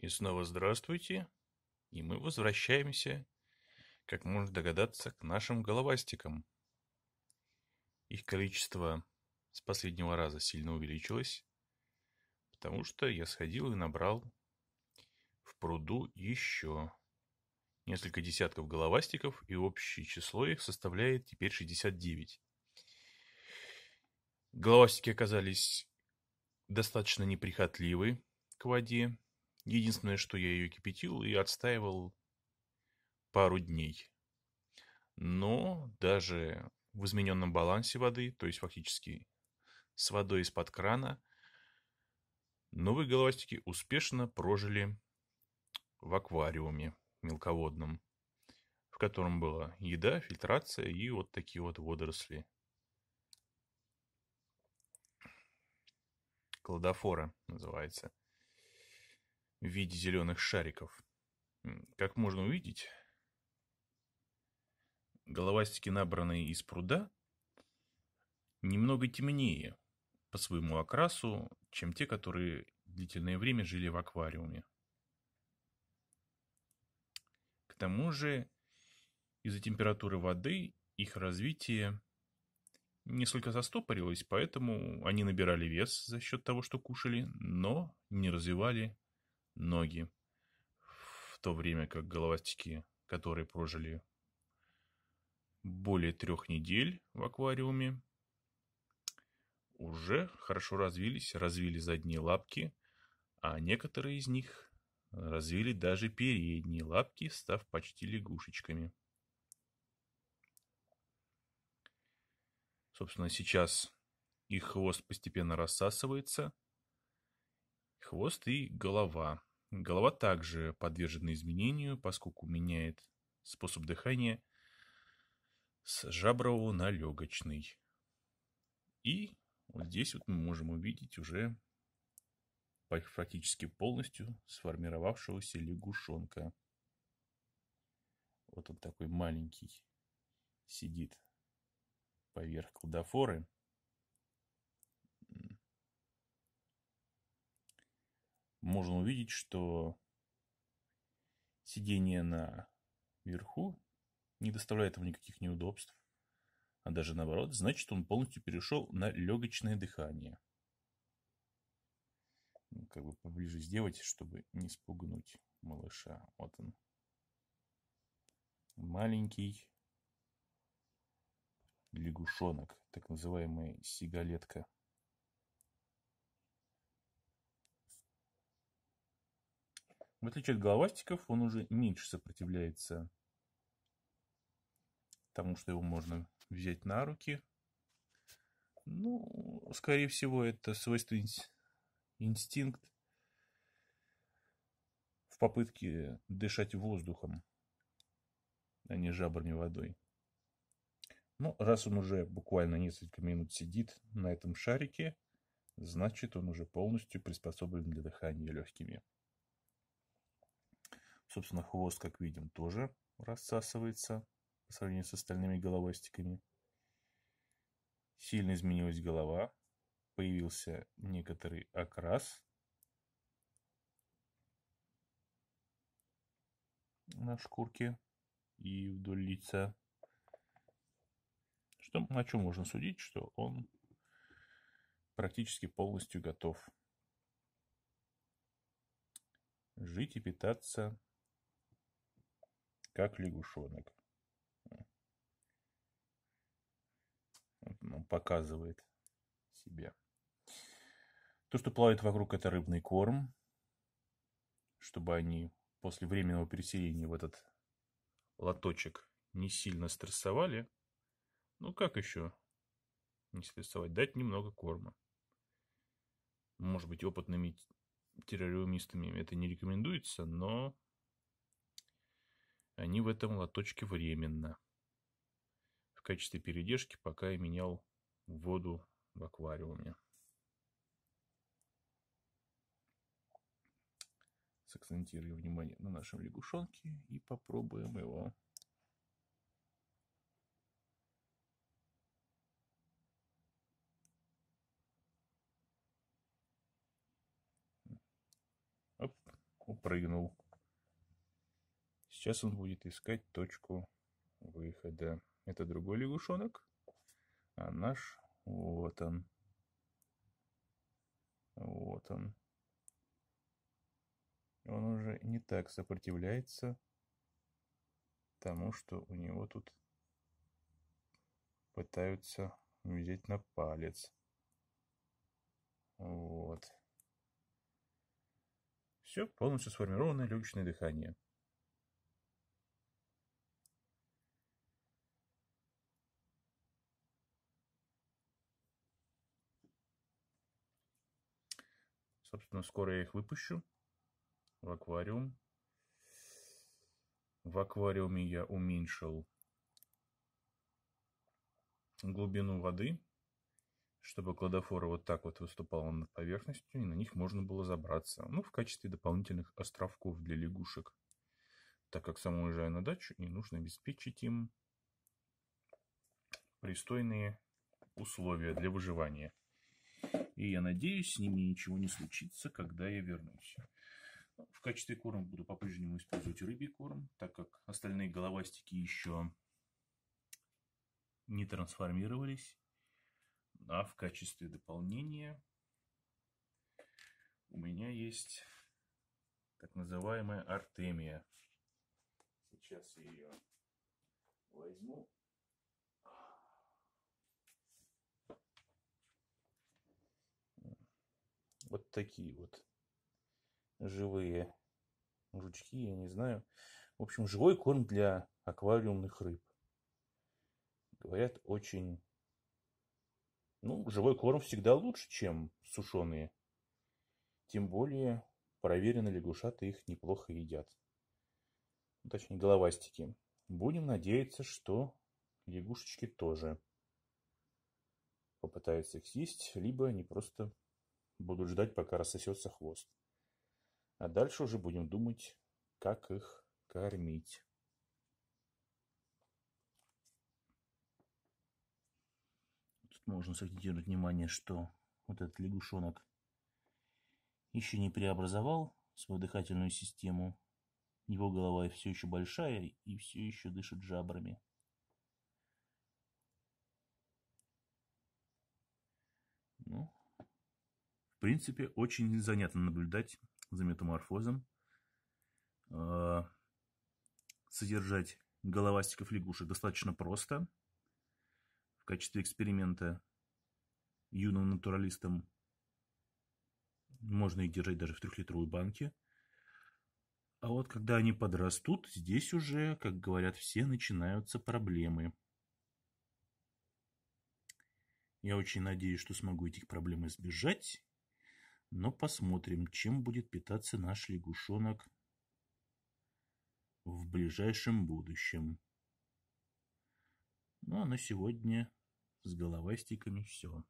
И снова здравствуйте. И мы возвращаемся, как можно догадаться, к нашим головастикам. Их количество с последнего раза сильно увеличилось, потому что я сходил и набрал в пруду еще несколько десятков головастиков, и общее число их составляет теперь 69. Головастики оказались достаточно неприхотливы к воде, Единственное, что я ее кипятил и отстаивал пару дней. Но даже в измененном балансе воды, то есть фактически с водой из-под крана, новые головастики успешно прожили в аквариуме мелководном, в котором была еда, фильтрация и вот такие вот водоросли. Кладофора называется в виде зеленых шариков. Как можно увидеть, головастики, набранные из пруда, немного темнее по своему окрасу, чем те, которые длительное время жили в аквариуме. К тому же, из-за температуры воды их развитие несколько застопорилось, поэтому они набирали вес за счет того, что кушали, но не развивали ноги, в то время как головастики, которые прожили более трех недель в аквариуме, уже хорошо развились, развили задние лапки, а некоторые из них развили даже передние лапки, став почти лягушечками. Собственно, сейчас их хвост постепенно рассасывается – Хвост и голова. Голова также подвержена изменению, поскольку меняет способ дыхания с жабрового на легочный. И вот здесь вот мы можем увидеть уже практически полностью сформировавшегося лягушонка. Вот он такой маленький сидит поверх кладофоры. можно увидеть, что сидение наверху не доставляет ему никаких неудобств, а даже наоборот, значит, он полностью перешел на легочное дыхание. Ну, как бы поближе сделать, чтобы не спугнуть малыша. Вот он. Маленький лягушонок, так называемая сигалетка. В отличие от головастиков, он уже меньше сопротивляется тому, что его можно взять на руки. Ну, скорее всего, это свойство инстинкт в попытке дышать воздухом, а не жабрами водой. Ну, раз он уже буквально несколько минут сидит на этом шарике, значит, он уже полностью приспособлен для дыхания легкими. Собственно, хвост, как видим, тоже рассасывается по сравнению с остальными головастиками. Сильно изменилась голова, появился некоторый окрас. на шкурке и вдоль лица. Что, о чем можно судить, что он практически полностью готов жить и питаться как лягушонок. он показывает себя. То, что плавает вокруг, это рыбный корм, чтобы они после временного переселения в этот лоточек не сильно стрессовали. Ну, как еще не стрессовать? Дать немного корма. Может быть, опытными террариумистами это не рекомендуется, но они в этом лоточке временно. В качестве передержки, пока я менял воду в аквариуме. сакцентируем внимание на нашем лягушонке и попробуем его. Оп, упрыгнул. Сейчас он будет искать точку выхода. Это другой лягушонок, а наш вот он. Вот он. Он уже не так сопротивляется тому, что у него тут пытаются взять на палец. Вот. Все полностью сформированное легочное дыхание. Собственно, скоро я их выпущу в аквариум. В аквариуме я уменьшил глубину воды, чтобы кладофора вот так вот выступала над поверхностью, и на них можно было забраться. Ну, в качестве дополнительных островков для лягушек. Так как сам уезжаю на дачу, и нужно обеспечить им пристойные условия для выживания – и я надеюсь, с ними ничего не случится, когда я вернусь. В качестве корма буду по-прежнему использовать рыбий корм, так как остальные головастики еще не трансформировались. А в качестве дополнения у меня есть так называемая артемия. Сейчас я ее возьму Вот такие вот живые жучки, я не знаю. В общем, живой корм для аквариумных рыб. Говорят, очень... Ну, живой корм всегда лучше, чем сушеные. Тем более, проверено, лягушаты их неплохо едят. Ну, точнее, головастики. Будем надеяться, что лягушечки тоже попытаются их съесть, либо они просто Будут ждать, пока рассосется хвост. А дальше уже будем думать, как их кормить. Тут можно сакцентировать внимание, что вот этот лягушонок еще не преобразовал свою дыхательную систему. Его голова все еще большая и все еще дышит жабрами. принципе, очень занятно наблюдать за метаморфозом, а, содержать головастиков лягушек достаточно просто. В качестве эксперимента юным натуралистам можно их держать даже в трехлитровой банке. А вот когда они подрастут, здесь уже, как говорят все, начинаются проблемы. Я очень надеюсь, что смогу этих проблем избежать. Но посмотрим, чем будет питаться наш лягушонок в ближайшем будущем. Ну а на сегодня с головастиками все.